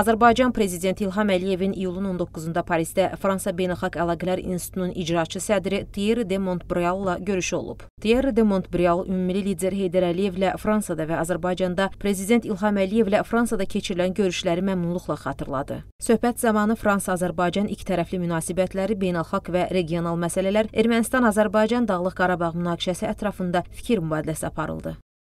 Azərbaycan prezidenti İlham Əliyevin iyulun 19-da Parisdə Fransa Beynəlxalq Əlaqələr İnstitutunun icraçı sədri Thierry de Montbrialla görüşü olub. Thierry de Montbrial ümmili lider Heydər Əliyevlə Fransada və Azərbaycanda prezident İlham Əliyevlə Fransada keçirilən görüşləri məmnunluqla xatırladı. Söhbət zamanı Fransa-Azərbaycan ikitərəfli münasibətləri, beynəlxalq və regional məsələlər, Ermənistan-Azərbaycan Dağlıq Qarabağ münaqişəsi ətrafında fikir mübadiləsi aparıldı.